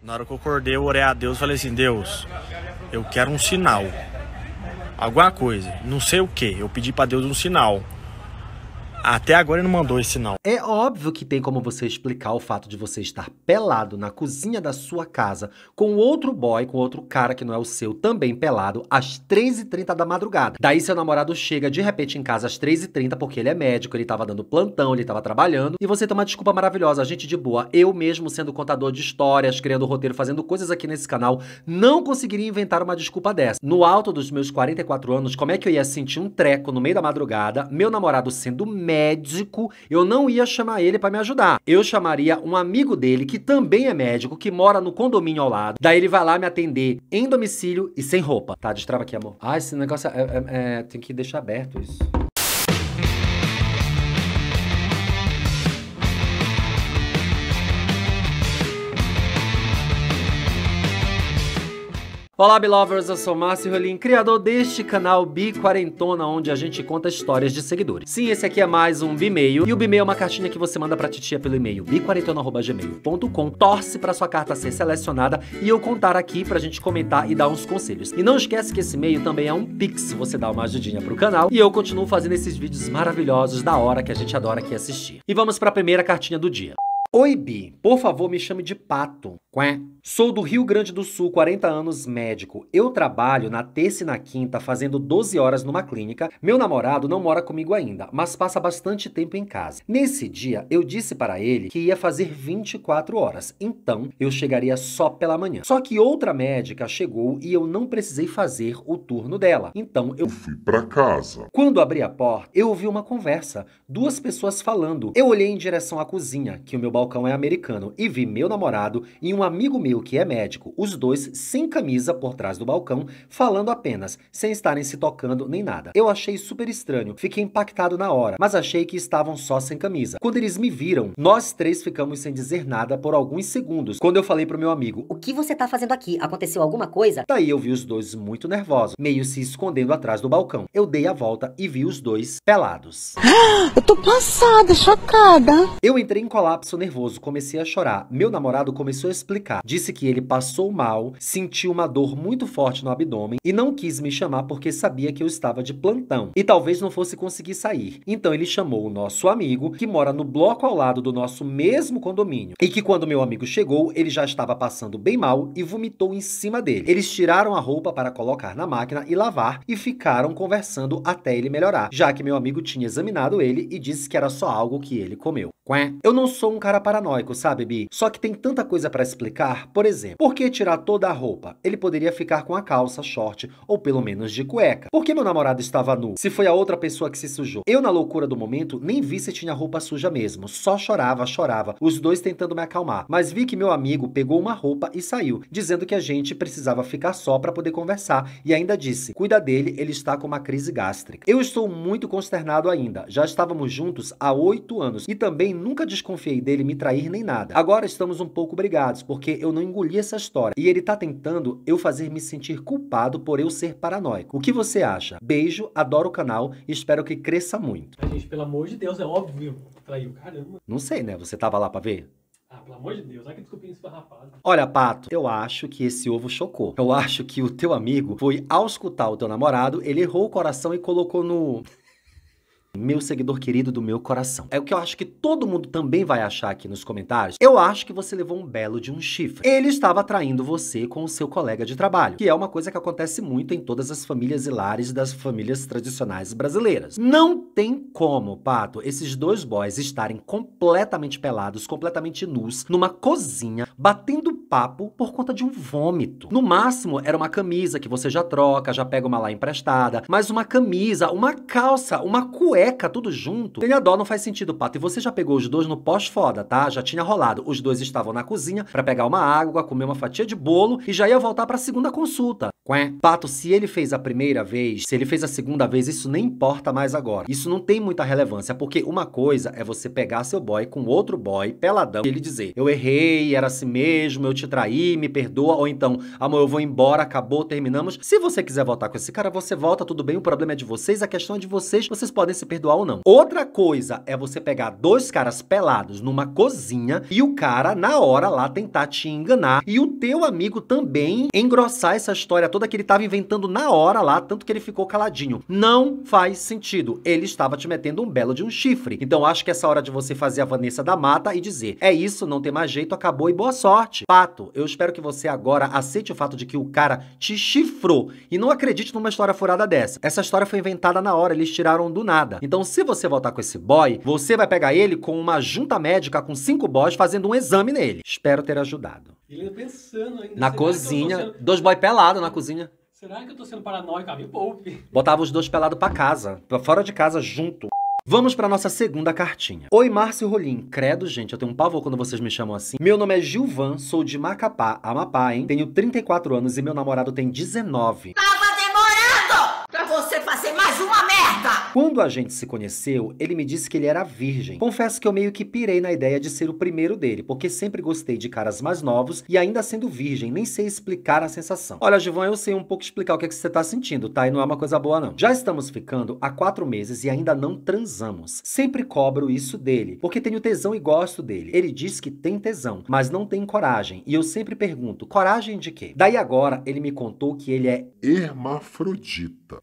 Na hora que eu acordei, eu orei a Deus e falei assim: Deus, eu quero um sinal. Alguma coisa, não sei o que. Eu pedi para Deus um sinal. Até agora ele não mandou esse não. É óbvio que tem como você explicar o fato de você estar pelado na cozinha da sua casa com outro boy, com outro cara que não é o seu, também pelado, às 3h30 da madrugada. Daí seu namorado chega de repente em casa às 3h30 porque ele é médico, ele tava dando plantão, ele tava trabalhando, e você tem uma desculpa maravilhosa. Gente, de boa, eu mesmo sendo contador de histórias, criando roteiro, fazendo coisas aqui nesse canal, não conseguiria inventar uma desculpa dessa. No alto dos meus 44 anos, como é que eu ia sentir um treco no meio da madrugada, meu namorado sendo médico, médico, eu não ia chamar ele para me ajudar. Eu chamaria um amigo dele, que também é médico, que mora no condomínio ao lado. Daí ele vai lá me atender em domicílio e sem roupa. Tá, destrava aqui, amor. Ah, esse negócio é, é, é, tem que deixar aberto isso. Olá, Belovers! Eu sou Márcio Rolim, criador deste canal Bi Quarentona, onde a gente conta histórias de seguidores. Sim, esse aqui é mais um Bimeio, e o Bimeio é uma cartinha que você manda pra titia pelo e-mail biquarentona.gmail.com, torce pra sua carta ser selecionada e eu contar aqui pra gente comentar e dar uns conselhos. E não esquece que esse e-mail também é um pix, você dá uma ajudinha pro canal, e eu continuo fazendo esses vídeos maravilhosos da hora que a gente adora aqui assistir. E vamos pra primeira cartinha do dia. Oi, Bi, por favor me chame de Pato. Sou do Rio Grande do Sul, 40 anos, médico. Eu trabalho na terça e na quinta fazendo 12 horas numa clínica. Meu namorado não mora comigo ainda, mas passa bastante tempo em casa. Nesse dia, eu disse para ele que ia fazer 24 horas, então eu chegaria só pela manhã. Só que outra médica chegou e eu não precisei fazer o turno dela. Então eu fui para casa. Quando abri a porta, eu ouvi uma conversa, duas pessoas falando. Eu olhei em direção à cozinha, que o meu balcão é americano, e vi meu namorado e uma amigo meu que é médico, os dois sem camisa por trás do balcão, falando apenas, sem estarem se tocando nem nada. Eu achei super estranho, fiquei impactado na hora, mas achei que estavam só sem camisa. Quando eles me viram, nós três ficamos sem dizer nada por alguns segundos. Quando eu falei pro meu amigo, o que você tá fazendo aqui? Aconteceu alguma coisa? Daí eu vi os dois muito nervosos, meio se escondendo atrás do balcão. Eu dei a volta e vi os dois pelados. Eu tô passada, chocada. Eu entrei em colapso nervoso, comecei a chorar. Meu namorado começou a explicar explicar. Disse que ele passou mal, sentiu uma dor muito forte no abdômen e não quis me chamar porque sabia que eu estava de plantão e talvez não fosse conseguir sair. Então ele chamou o nosso amigo, que mora no bloco ao lado do nosso mesmo condomínio, e que quando meu amigo chegou, ele já estava passando bem mal e vomitou em cima dele. Eles tiraram a roupa para colocar na máquina e lavar e ficaram conversando até ele melhorar, já que meu amigo tinha examinado ele e disse que era só algo que ele comeu. Eu não sou um cara paranoico, sabe, Bi? Só que tem tanta coisa para explicar explicar? Por exemplo, por que tirar toda a roupa? Ele poderia ficar com a calça, short ou pelo menos de cueca. Por que meu namorado estava nu? Se foi a outra pessoa que se sujou. Eu, na loucura do momento, nem vi se tinha roupa suja mesmo. Só chorava, chorava, os dois tentando me acalmar. Mas vi que meu amigo pegou uma roupa e saiu, dizendo que a gente precisava ficar só para poder conversar. E ainda disse: cuida dele, ele está com uma crise gástrica. Eu estou muito consternado ainda. Já estávamos juntos há oito anos e também nunca desconfiei dele me trair nem nada. Agora estamos um pouco brigados porque eu não engoli essa história. E ele tá tentando eu fazer me sentir culpado por eu ser paranoico. O que você acha? Beijo, adoro o canal e espero que cresça muito. Mas, gente, pelo amor de Deus, é óbvio. Traiu, caramba. Não sei, né? Você tava lá pra ver? Ah, pelo amor de Deus, olha que desculpinha esfarrapada. Olha, Pato, eu acho que esse ovo chocou. Eu acho que o teu amigo foi, ao escutar o teu namorado, ele errou o coração e colocou no meu seguidor querido do meu coração. É o que eu acho que todo mundo também vai achar aqui nos comentários. Eu acho que você levou um belo de um chifre. Ele estava traindo você com o seu colega de trabalho, que é uma coisa que acontece muito em todas as famílias e lares das famílias tradicionais brasileiras. Não tem como, Pato, esses dois boys estarem completamente pelados, completamente nus, numa cozinha, batendo papo por conta de um vômito. No máximo, era uma camisa que você já troca, já pega uma lá emprestada, mas uma camisa, uma calça, uma cueca, tudo junto. Ele adora dó, não faz sentido, Pato. E você já pegou os dois no pós-foda, tá? Já tinha rolado. Os dois estavam na cozinha para pegar uma água, comer uma fatia de bolo e já ia voltar para a segunda consulta. Quá. Pato, se ele fez a primeira vez, se ele fez a segunda vez, isso nem importa mais agora. Isso não tem muita relevância, porque uma coisa é você pegar seu boy com outro boy, peladão, e ele dizer, eu errei, era assim mesmo, eu te traí, me perdoa, ou então, amor, eu vou embora, acabou, terminamos. Se você quiser voltar com esse cara, você volta, tudo bem, o problema é de vocês, a questão é de vocês, vocês podem se perdoar ou não. Outra coisa é você pegar dois caras pelados numa cozinha e o cara, na hora lá, tentar te enganar, e o teu amigo também engrossar essa história toda toda que ele estava inventando na hora lá, tanto que ele ficou caladinho. Não faz sentido. Ele estava te metendo um belo de um chifre. Então acho que essa hora de você fazer a Vanessa da Mata e dizer: "É isso, não tem mais jeito, acabou e boa sorte". Pato, eu espero que você agora aceite o fato de que o cara te chifrou e não acredite numa história furada dessa. Essa história foi inventada na hora, eles tiraram do nada. Então se você voltar com esse boy, você vai pegar ele com uma junta médica com cinco boys fazendo um exame nele. Espero ter ajudado. Ele ainda é pensando ainda. Na cozinha. Sendo... Dois boy pelados na cozinha. Será que eu tô sendo paranoico? Ah, me poupe. Botava os dois pelados pra casa. Pra fora de casa, junto. Vamos para nossa segunda cartinha. Oi, Márcio Rolim. Credo, gente, eu tenho um pavor quando vocês me chamam assim. Meu nome é Gilvan, sou de Macapá, Amapá, hein? Tenho 34 anos e meu namorado tem 19. Ah! você fazer mais uma merda! Quando a gente se conheceu, ele me disse que ele era virgem. Confesso que eu meio que pirei na ideia de ser o primeiro dele, porque sempre gostei de caras mais novos e ainda sendo virgem, nem sei explicar a sensação. Olha, Givan, eu sei um pouco explicar o que, é que você tá sentindo, tá? E não é uma coisa boa, não. Já estamos ficando há quatro meses e ainda não transamos. Sempre cobro isso dele, porque tenho tesão e gosto dele. Ele diz que tem tesão, mas não tem coragem. E eu sempre pergunto, coragem de quê? Daí agora ele me contou que ele é hermafrodita.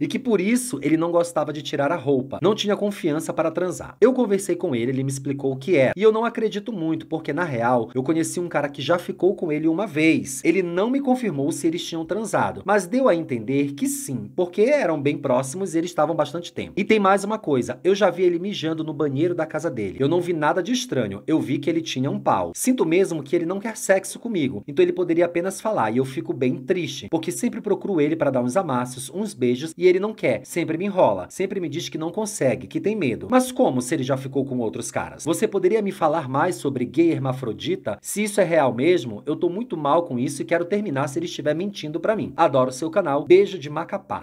e que por isso ele não gostava de tirar a roupa, não tinha confiança para transar. Eu conversei com ele, ele me explicou o que era, e eu não acredito muito, porque na real eu conheci um cara que já ficou com ele uma vez. Ele não me confirmou se eles tinham transado, mas deu a entender que sim, porque eram bem próximos e eles estavam bastante tempo. E tem mais uma coisa, eu já vi ele mijando no banheiro da casa dele. Eu não vi nada de estranho, eu vi que ele tinha um pau. Sinto mesmo que ele não quer sexo comigo, então ele poderia apenas falar e eu fico bem triste, porque sempre procuro ele para dar uns amassos, uns beijos e ele não quer. Sempre me enrola, sempre me diz que não consegue, que tem medo. Mas como se ele já ficou com outros caras? Você poderia me falar mais sobre gay hermafrodita? Se isso é real mesmo, eu tô muito mal com isso e quero terminar se ele estiver mentindo para mim. Adoro seu canal. Beijo de Macapá.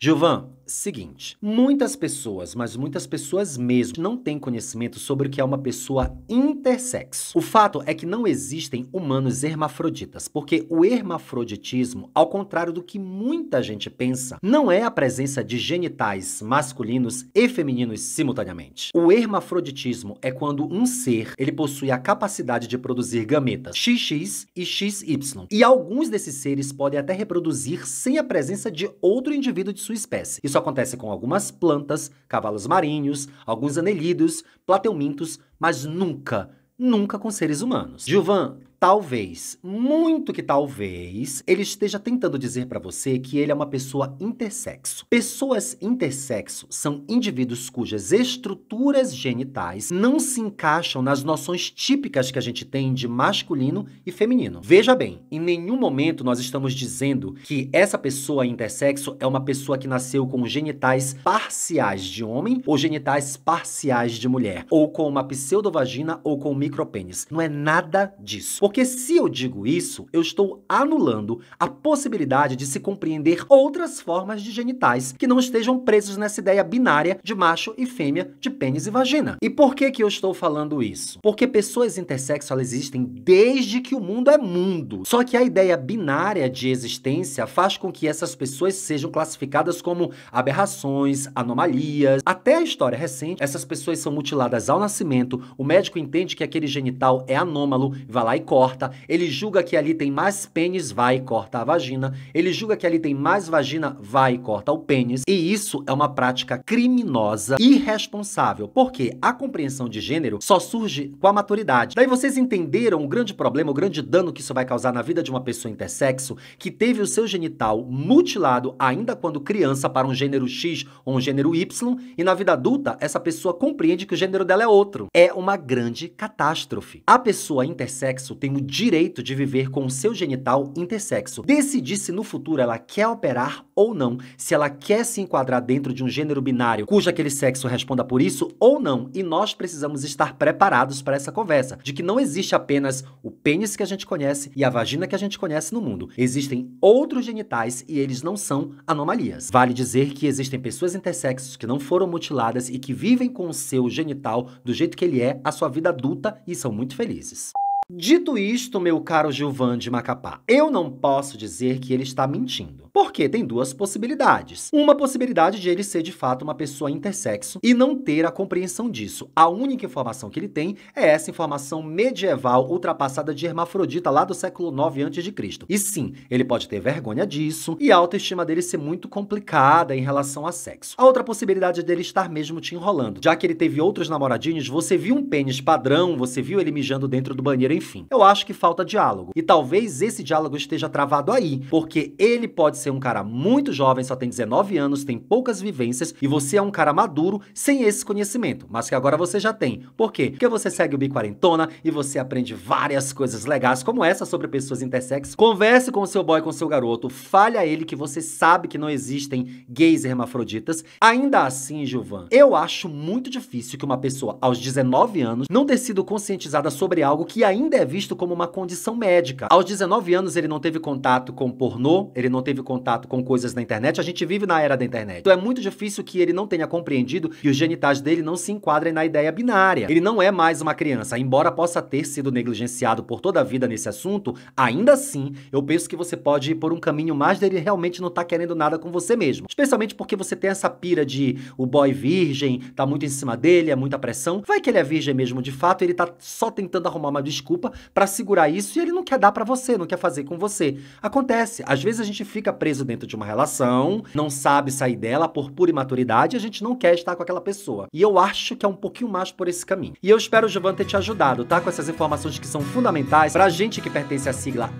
Gilvan, seguinte: muitas pessoas, mas muitas pessoas mesmo, não têm conhecimento sobre o que é uma pessoa intersexo. O fato é que não existem humanos hermafroditas, porque o hermafroditismo, ao contrário do que muita gente pensa, não é a presença de genitais masculinos e femininos simultaneamente. O hermafroditismo é quando um ser ele possui a capacidade de produzir gametas XX e XY, e alguns desses seres podem até reproduzir sem a presença de outro indivíduo de sua espécie. Isso isso acontece com algumas plantas, cavalos marinhos, alguns anelidos, plateumintos, mas nunca, nunca com seres humanos. Gilvan, Talvez, muito que talvez, ele esteja tentando dizer para você que ele é uma pessoa intersexo. Pessoas intersexo são indivíduos cujas estruturas genitais não se encaixam nas noções típicas que a gente tem de masculino e feminino. Veja bem, em nenhum momento nós estamos dizendo que essa pessoa intersexo é uma pessoa que nasceu com genitais parciais de homem ou genitais parciais de mulher, ou com uma pseudovagina ou com um micropênis. Não é nada disso. Porque se eu digo isso, eu estou anulando a possibilidade de se compreender outras formas de genitais que não estejam presos nessa ideia binária de macho e fêmea, de pênis e vagina. E por que que eu estou falando isso? Porque pessoas intersexo existem desde que o mundo é mundo. Só que a ideia binária de existência faz com que essas pessoas sejam classificadas como aberrações, anomalias. Até a história recente, essas pessoas são mutiladas ao nascimento, o médico entende que aquele genital é anômalo, vai lá e corta, ele julga que ali tem mais pênis, vai e corta a vagina, ele julga que ali tem mais vagina, vai e corta o pênis. E isso é uma prática criminosa e irresponsável, porque a compreensão de gênero só surge com a maturidade. Daí vocês entenderam o grande problema, o grande dano que isso vai causar na vida de uma pessoa intersexo que teve o seu genital mutilado ainda quando criança para um gênero X ou um gênero Y, e na vida adulta essa pessoa compreende que o gênero dela é outro. É uma grande catástrofe. A pessoa intersexo tem o direito de viver com o seu genital intersexo, decidir se no futuro ela quer operar ou não, se ela quer se enquadrar dentro de um gênero binário cujo aquele sexo responda por isso ou não. E nós precisamos estar preparados para essa conversa, de que não existe apenas o pênis que a gente conhece e a vagina que a gente conhece no mundo. Existem outros genitais e eles não são anomalias. Vale dizer que existem pessoas intersexos que não foram mutiladas e que vivem com o seu genital do jeito que ele é a sua vida adulta e são muito felizes. Dito isto, meu caro Gilvan de Macapá, eu não posso dizer que ele está mentindo. Porque tem duas possibilidades. Uma possibilidade de ele ser de fato uma pessoa intersexo e não ter a compreensão disso. A única informação que ele tem é essa informação medieval ultrapassada de Hermafrodita lá do século 9 a.C. E sim, ele pode ter vergonha disso e a autoestima dele ser muito complicada em relação a sexo. A outra possibilidade é dele estar mesmo te enrolando. Já que ele teve outros namoradinhos, você viu um pênis padrão, você viu ele mijando dentro do banheiro, enfim. Eu acho que falta diálogo. E talvez esse diálogo esteja travado aí, porque ele pode é um cara muito jovem, só tem 19 anos, tem poucas vivências e você é um cara maduro sem esse conhecimento, mas que agora você já tem. Por quê? Porque você segue o Biquarentona e você aprende várias coisas legais como essa sobre pessoas intersex. Converse com o seu boy, com o seu garoto, fale a ele que você sabe que não existem gays hermafroditas. Ainda assim, Gilvan, eu acho muito difícil que uma pessoa aos 19 anos não ter sido conscientizada sobre algo que ainda é visto como uma condição médica. Aos 19 anos ele não teve contato com pornô, ele não teve contato contato com coisas na internet, a gente vive na era da internet. Então é muito difícil que ele não tenha compreendido que os genitais dele não se enquadrem na ideia binária. Ele não é mais uma criança, embora possa ter sido negligenciado por toda a vida nesse assunto, ainda assim, eu penso que você pode ir por um caminho mais dele realmente não tá querendo nada com você mesmo. Especialmente porque você tem essa pira de o boy virgem, tá muito em cima dele, é muita pressão. Vai que ele é virgem mesmo, de fato, ele tá só tentando arrumar uma desculpa para segurar isso e ele não quer dar para você, não quer fazer com você. Acontece, às vezes a gente fica preso dentro de uma relação, não sabe sair dela por pura imaturidade e a gente não quer estar com aquela pessoa. E eu acho que é um pouquinho mais por esse caminho. E eu espero, Giovanna, ter te ajudado, tá? Com essas informações que são fundamentais pra gente que pertence à sigla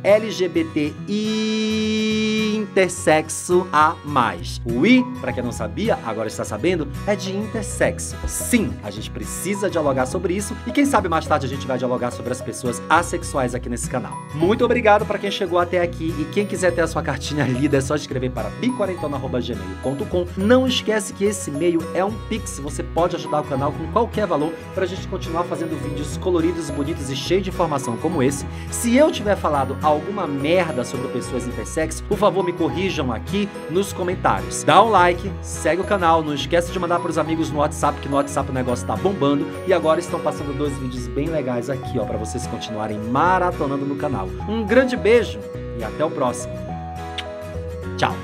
e intersexo a mais. O I, pra quem não sabia, agora está sabendo, é de intersexo. Sim, a gente precisa dialogar sobre isso e quem sabe mais tarde a gente vai dialogar sobre as pessoas assexuais aqui nesse canal. Muito obrigado para quem chegou até aqui e quem quiser ter a sua cartinha lida é só escrever para biquarentona.gmail.com. Não esquece que esse e-mail é um pix, você pode ajudar o canal com qualquer valor para a gente continuar fazendo vídeos coloridos, bonitos e cheios de informação como esse. Se eu tiver falado alguma merda sobre pessoas intersexo, por favor me corrijam aqui nos comentários. Dá um like, segue o canal, não esquece de mandar para os amigos no WhatsApp, que no WhatsApp o negócio tá bombando. E agora estão passando dois vídeos bem legais aqui, ó, para vocês continuarem maratonando no canal. Um grande beijo e até o próximo. Tchau!